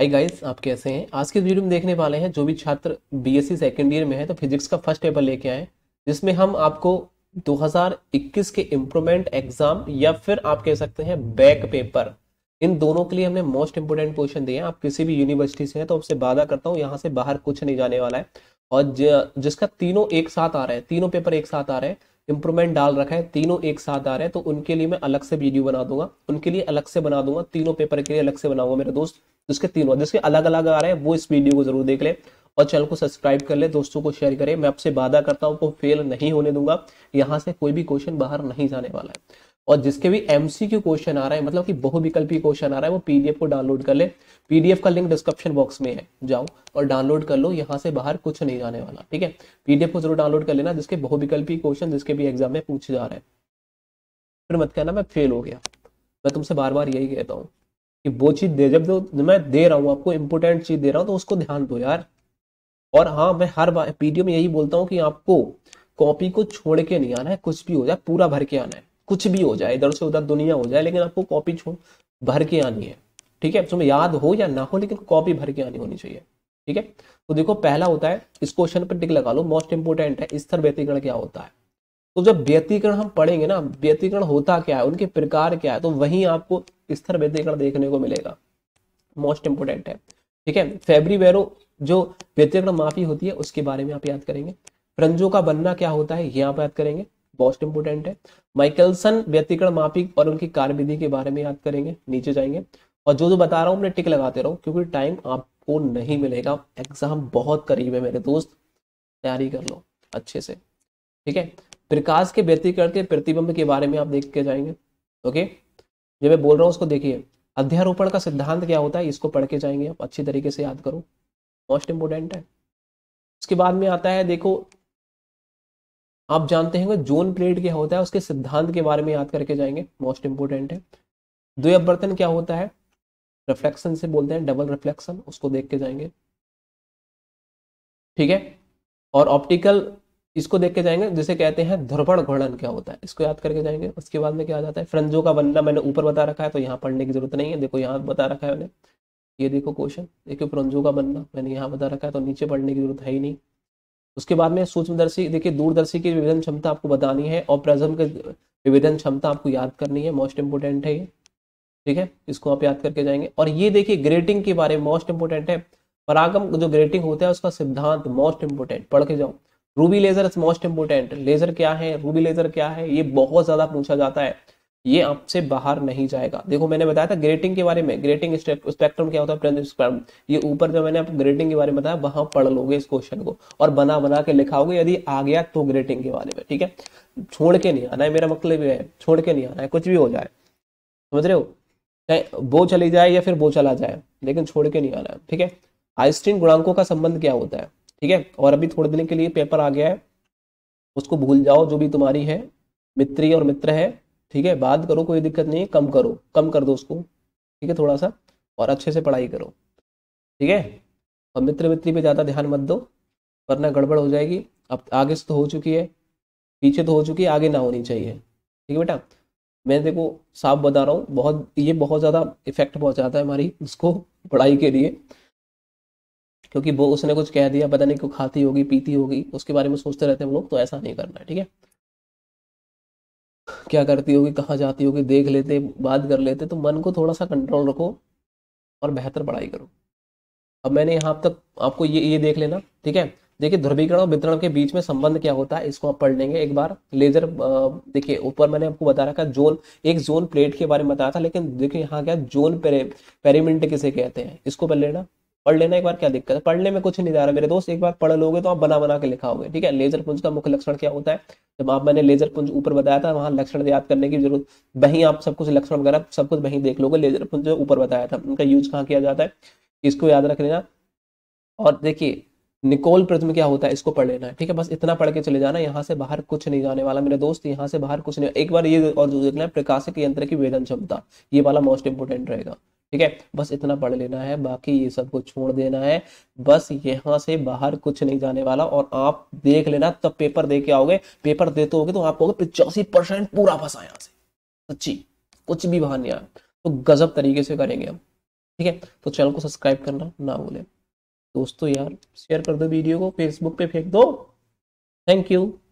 आई guys आप कैसे हैं आज के वीडियो में देखने वाले हैं जो भी छात्र बीएससी सेकेंड ईयर में है तो फिजिक्स का फर्स्ट पेपर लेके आए जिसमें हम आपको 2021 के इम्प्रूवमेंट एग्जाम या फिर आप कह सकते हैं बैक पेपर इन दोनों के लिए हमने मोस्ट इंपोर्टेंट क्वेश्चन दिए हैं आप किसी भी यूनिवर्सिटी से हैं तो आपसे वादा करता हूँ यहाँ से बाहर कुछ नहीं जाने वाला है और जिसका तीनों एक साथ आ रहा है तीनों पेपर एक साथ आ रहे हैं इंप्रूवमेंट डाल रखा है तीनों एक साथ आ रहे हैं तो उनके लिए मैं अलग से वीडियो बना दूंगा उनके लिए अलग से बना दूंगा तीनों पेपर के लिए अलग से बनाऊंगा मेरे दोस्त इसके तीन हुआ जिसके अलग अलग आ रहे हैं वो इस वीडियो को जरूर देख ले और चैनल को सब्सक्राइब कर ले दोस्तों को शेयर करें मैं आपसे वादा करता हूँ आपको फेल नहीं होने दूंगा यहाँ से कोई भी क्वेश्चन बाहर नहीं जाने वाला है और जिसके भी एमसीक्यू क्वेश्चन आ रहा है मतलब कि बहुविकल्पी क्वेश्चन आ रहा है वो पीडीएफ को डाउनलोड कर ले पीडीएफ का लिंक डिस्क्रिप्शन बॉक्स में है जाओ और डाउनलोड कर लो यहाँ से बाहर कुछ नहीं जाने वाला ठीक है पीडीएफ को जरूर डाउनलोड कर लेना जिसके बहुविकल्पी क्वेश्चन जिसके भी एग्जाम में पूछे जा रहे हैं फिर मत कहना मैं फेल हो गया मैं तुमसे बार बार यही कहता हूँ कि वो चीज़ दे जब मैं दे रहा हूँ आपको इम्पोर्टेंट चीज़ दे रहा हूँ तो उसको ध्यान दो यार और हाँ मैं हर बार पीडीओ में यही बोलता हूँ कि आपको कॉपी को छोड़ के नहीं आना है कुछ भी हो जाए पूरा भर के आना है कुछ भी हो जाए इधर से उधर दुनिया हो जाए लेकिन आपको कॉपी छोड़ भर के आनी है ठीक है तुम्हें याद हो या ना हो लेकिन कॉपी भर के आनी होनी चाहिए ठीक है तो देखो पहला होता है इस क्वेश्चन पर टिक लगा लो मोस्ट इंपोर्टेंट है स्तर व्यतीकरण क्या होता है तो जब व्यतीकरण हम पढ़ेंगे ना व्यतीकरण होता क्या है उनके प्रकार क्या है तो वहीं आपको स्तर व्यतिकरण देखने को मिलेगा मोस्ट इंपोर्टेंट है ठीक है फेबरी वेरो जो व्यतिकरण माफी होती है उसके बारे में आप याद करेंगे प्रंजो का बनना क्या होता है यहाँ पर याद करेंगे मोस्ट इंपोर्टेंट है माइकलसन व्यतिकरण माफी और उनकी कार्यविधि के बारे में याद करेंगे नीचे जाएंगे और जो जो बता रहा हूँ अपने टिक लगाते रहो क्योंकि टाइम आपको नहीं मिलेगा एग्जाम बहुत करीब है मेरे दोस्त तैयारी कर लो अच्छे से ठीक है प्रकाश के व्यतीकरण के प्रतिबंब के बारे में आप देख के जाएंगे ओके okay? जो मैं बोल रहा हूँ उसको देखिए अध्यारोपण का सिद्धांत क्या होता है इसको पढ़ के जाएंगे आप अच्छी तरीके से याद करो मोस्ट इम्पोर्टेंट है उसके बाद में आता है देखो आप जानते हैं जोन प्लेट क्या होता है उसके सिद्धांत के बारे में याद करके जाएंगे मोस्ट इम्पोर्टेंट है बर्तन क्या होता है रिफ्लेक्शन से बोलते हैं डबल रिफ्लेक्शन उसको देख के जाएंगे ठीक है और ऑप्टिकल इसको देख के जाएंगे जिसे कहते हैं ध्रुवण घूर्णन क्या होता है इसको याद करके जाएंगे उसके बाद में क्या आ जाता है फ्रंजो का बनना मैंने ऊपर बता रखा है तो यहाँ पढ़ने की जरूरत नहीं है देखो यहाँ बता रखा है मैंने ये देखो क्वेश्चन देखो फ्रंजो का बनना मैंने यहाँ बता रखा है तो नीचे पढ़ने की जरूरत है ही नहीं उसके बाद में सूक्ष्मदर्शी देखिए दूरदर्शी की विभेदन क्षमता आपको बतानी है और प्रजम के विभेदन क्षमता आपको याद करनी है मोस्ट इंपोर्टेंट है ये ठीक है इसको आप याद करके जाएंगे और ये देखिए ग्रेटिंग के बारे में मोस्ट इंपोर्टेंट है परागम जो ग्रेटिंग होता है उसका सिद्धांत मोस्ट इंपोर्टेंट पढ़ के जाऊँ ruby ledger is most important ledger क्या है रूबी लेजर क्या है ये बहुत ज्यादा पूछा जाता है ये आपसे बाहर नहीं जाएगा देखो मैंने बताया था ग्रेटिंग के बारे में ग्रेटिंग स्पेक्ट्रम क्या होता है ये ऊपर जो मैंने आपको ग्रेटिंग के बारे में बताया वहां पढ़ लोगे इस क्वेश्चन को और बना बना के लिखाओगे यदि आ गया तो ग्रेटिंग के बारे में ठीक है छोड़ के नहीं आना है मेरा मतलब है छोड़ के नहीं आना है कुछ भी हो जाए समझ रहे हो चाहे वो चली जाए या फिर वो चला जाए लेकिन छोड़ के नहीं आना है ठीक है आइस्टीन गुणांकों का संबंध क्या होता है ठीक है और अभी थोड़े दिन के लिए पेपर आ गया है उसको भूल जाओ जो भी तुम्हारी है मित्री और मित्र है ठीक है बात करो कोई दिक्कत नहीं कम करो कम कर दो उसको ठीक है थोड़ा सा और अच्छे से पढ़ाई करो ठीक है और मित्र मित्री पे ज़्यादा ध्यान मत दो वरना गड़बड़ हो जाएगी अब आगे से तो हो चुकी है पीछे तो हो चुकी है आगे ना होनी चाहिए ठीक है बेटा मैं देखो साफ बता रहा हूँ बहुत ये बहुत ज़्यादा इफेक्ट पहुँचाता है हमारी उसको पढ़ाई के लिए क्योंकि वो उसने कुछ कह दिया पता नहीं क्यों खाती होगी पीती होगी उसके बारे में सोचते रहते हैं लोग तो ऐसा नहीं करना है ठीक है क्या करती होगी कहाँ जाती होगी देख लेते बात कर लेते तो मन को थोड़ा सा कंट्रोल रखो और बेहतर पढ़ाई करो अब मैंने यहाँ तक आपको ये ये देख लेना ठीक है देखिए ध्रुवीकरण और वितरण के बीच में संबंध क्या होता है इसको आप पढ़ लेंगे एक बार लेजर देखिए ऊपर मैंने आपको बता रखा जोन एक जोन प्लेट के बारे में बताया था लेकिन देखिए यहाँ क्या जोन पेरे, पेरीमिंट किसे कहते हैं इसको पढ़ लेना पढ़ लेना एक बार क्या दिक्कत है पढ़ने में कुछ नहीं जा रहा मेरे दोस्त एक बार पढ़ लोगे तो आप बना बना के लिखाओगे ठीक है लेजर पुंज का मुख्य लक्षण क्या होता है जब आप मैंने लेजर पुंज ऊपर बताया था वहाँ लक्षण याद करने की जरूरत वहीं आप सब कुछ लक्षण वगैरह सब कुछ वहीं देख लोगे लेजर पुंज ऊपर बताया था उनका यूज कहाँ किया जाता है इसको याद रख लेना और देखिए निकोल प्रिज्म क्या होता है इसको पढ़ लेना है ठीक है बस इतना पढ़ के चले जाना यहाँ से बाहर कुछ नहीं जाने वाला मेरे दोस्त यहाँ से बाहर कुछ नहीं एक बार ये और जो देखना है प्रकाशिक यंत्र की वेदन क्षमता ये वाला मोस्ट इंपोर्टेंट रहेगा ठीक है बस इतना पढ़ लेना है बाकी ये सब को छोड़ देना है बस यहाँ से बाहर कुछ नहीं जाने वाला और आप देख लेना तब पेपर दे के आओगे पेपर देते होगे तो आप कहोगे पिचासी परसेंट पूरा फंसा यहाँ से सच्ची कुछ भी बाहर नहीं आया तो गजब तरीके से करेंगे हम ठीक है तो चैनल को सब्सक्राइब करना ना भूलें दोस्तों यार शेयर कर दो वीडियो को फेसबुक पे फेंक दो थैंक यू